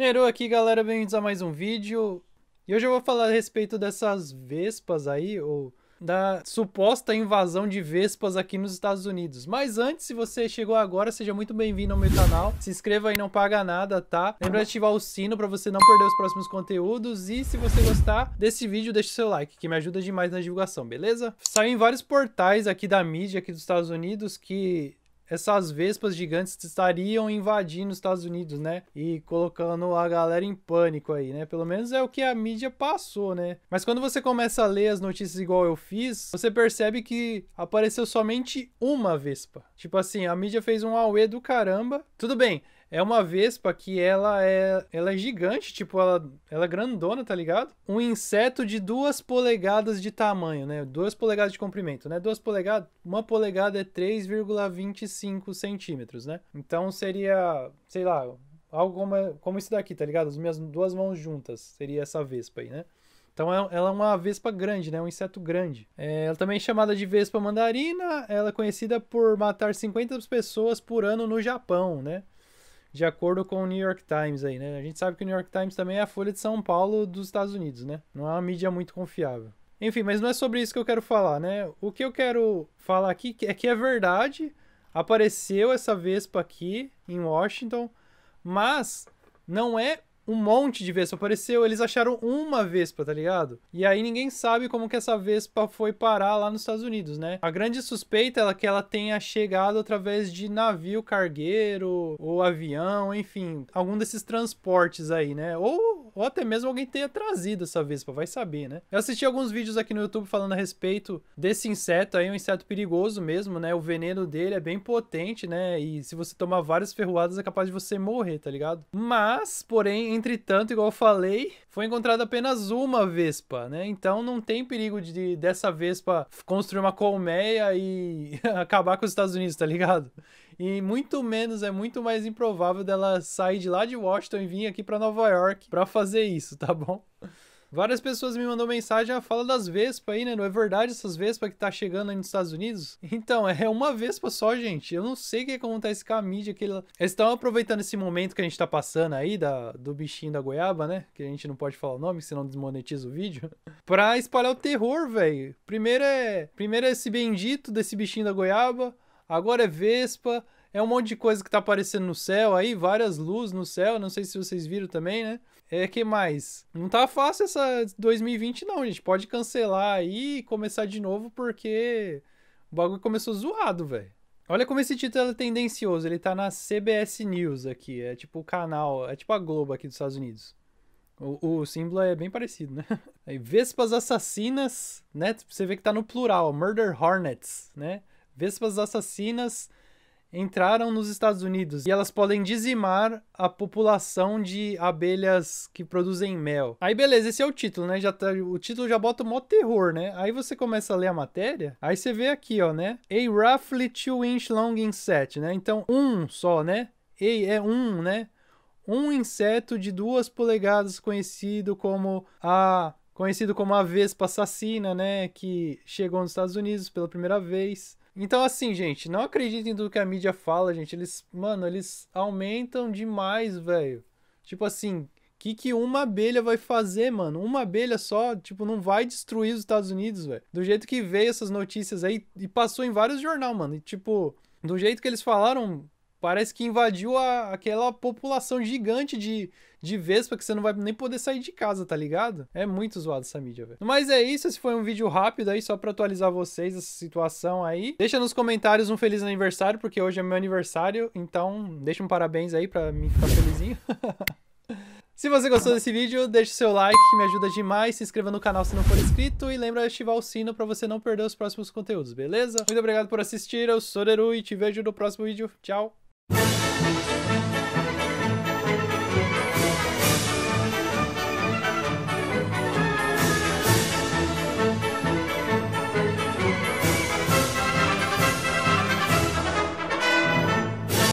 Nero aqui galera, bem-vindos a mais um vídeo E hoje eu vou falar a respeito dessas vespas aí, ou da suposta invasão de vespas aqui nos Estados Unidos Mas antes, se você chegou agora, seja muito bem-vindo ao meu canal Se inscreva aí, não paga nada, tá? Lembra de ativar o sino para você não perder os próximos conteúdos E se você gostar desse vídeo, deixa o seu like, que me ajuda demais na divulgação, beleza? Saiu em vários portais aqui da mídia aqui dos Estados Unidos que essas vespas gigantes estariam invadindo os Estados Unidos, né? E colocando a galera em pânico aí, né? Pelo menos é o que a mídia passou, né? Mas quando você começa a ler as notícias igual eu fiz, você percebe que apareceu somente uma vespa. Tipo assim, a mídia fez um auê do caramba. Tudo bem, é uma Vespa que ela é, ela é gigante, tipo, ela, ela é grandona, tá ligado? Um inseto de duas polegadas de tamanho, né? Duas polegadas de comprimento, né? Duas polegadas, uma polegada é 3,25 centímetros, né? Então seria, sei lá, algo como, como isso daqui, tá ligado? As minhas duas mãos juntas seria essa Vespa aí, né? Então é, ela é uma vespa grande, né? Um inseto grande. É, ela também é chamada de vespa mandarina. Ela é conhecida por matar 50 pessoas por ano no Japão, né? de acordo com o New York Times aí, né? A gente sabe que o New York Times também é a Folha de São Paulo dos Estados Unidos, né? Não é uma mídia muito confiável. Enfim, mas não é sobre isso que eu quero falar, né? O que eu quero falar aqui é que é verdade, apareceu essa Vespa aqui em Washington, mas não é um monte de Vespa apareceu, eles acharam uma Vespa, tá ligado? E aí ninguém sabe como que essa Vespa foi parar lá nos Estados Unidos, né? A grande suspeita é que ela tenha chegado através de navio cargueiro ou avião, enfim, algum desses transportes aí, né? Ou ou até mesmo alguém tenha trazido essa vespa, vai saber, né? Eu assisti alguns vídeos aqui no YouTube falando a respeito desse inseto aí, um inseto perigoso mesmo, né? O veneno dele é bem potente, né? E se você tomar várias ferroadas é capaz de você morrer, tá ligado? Mas, porém, entretanto, igual eu falei, foi encontrada apenas uma vespa, né? Então não tem perigo de dessa vespa construir uma colmeia e acabar com os Estados Unidos, tá ligado? E muito menos, é muito mais improvável dela sair de lá de Washington e vir aqui para Nova York para fazer isso, tá bom? Várias pessoas me mandou mensagem, a ah, fala das Vespa aí, né? Não é verdade essas Vespa que tá chegando aí nos Estados Unidos? Então, é uma Vespa só, gente. Eu não sei o que acontece com a mídia. Que eles estão aproveitando esse momento que a gente tá passando aí, da, do bichinho da goiaba, né? Que a gente não pode falar o nome, senão desmonetiza o vídeo. pra espalhar o terror, velho. Primeiro é, primeiro é esse bendito desse bichinho da goiaba agora é Vespa, é um monte de coisa que tá aparecendo no céu aí, várias luzes no céu, não sei se vocês viram também, né? É que mais? Não tá fácil essa 2020 não, gente. Pode cancelar aí e começar de novo porque o bagulho começou zoado, velho. Olha como esse título é tendencioso, ele tá na CBS News aqui, é tipo o canal, é tipo a Globo aqui dos Estados Unidos. O, o símbolo é bem parecido, né? Aí, Vespas assassinas, né? Você vê que tá no plural, Murder Hornets, né? Vespas assassinas entraram nos Estados Unidos e elas podem dizimar a população de abelhas que produzem mel. Aí beleza, esse é o título, né? Já tá, o título já bota o mó terror, né? Aí você começa a ler a matéria, aí você vê aqui, ó, né? A roughly two inch long insect, né? Então, um só, né? A é um, né? Um inseto de duas polegadas conhecido como a conhecido como a Vespa Assassina, né? Que chegou nos Estados Unidos pela primeira vez. Então, assim, gente, não acreditem em tudo que a mídia fala, gente. Eles, mano, eles aumentam demais, velho. Tipo assim, que que uma abelha vai fazer, mano? Uma abelha só, tipo, não vai destruir os Estados Unidos, velho. Do jeito que veio essas notícias aí e passou em vários jornal, mano. E tipo, do jeito que eles falaram, parece que invadiu a, aquela população gigante de, de Vespa que você não vai nem poder sair de casa, tá ligado? É muito zoado essa mídia, velho. Mas é isso, esse foi um vídeo rápido aí, só pra atualizar vocês essa situação aí. Deixa nos comentários um feliz aniversário, porque hoje é meu aniversário, então deixa um parabéns aí pra mim ficar felizinho. se você gostou desse vídeo, deixa o seu like, que me ajuda demais. Se inscreva no canal se não for inscrito e lembra de ativar o sino pra você não perder os próximos conteúdos, beleza? Muito obrigado por assistir, eu sou Deru e te vejo no próximo vídeo. Tchau!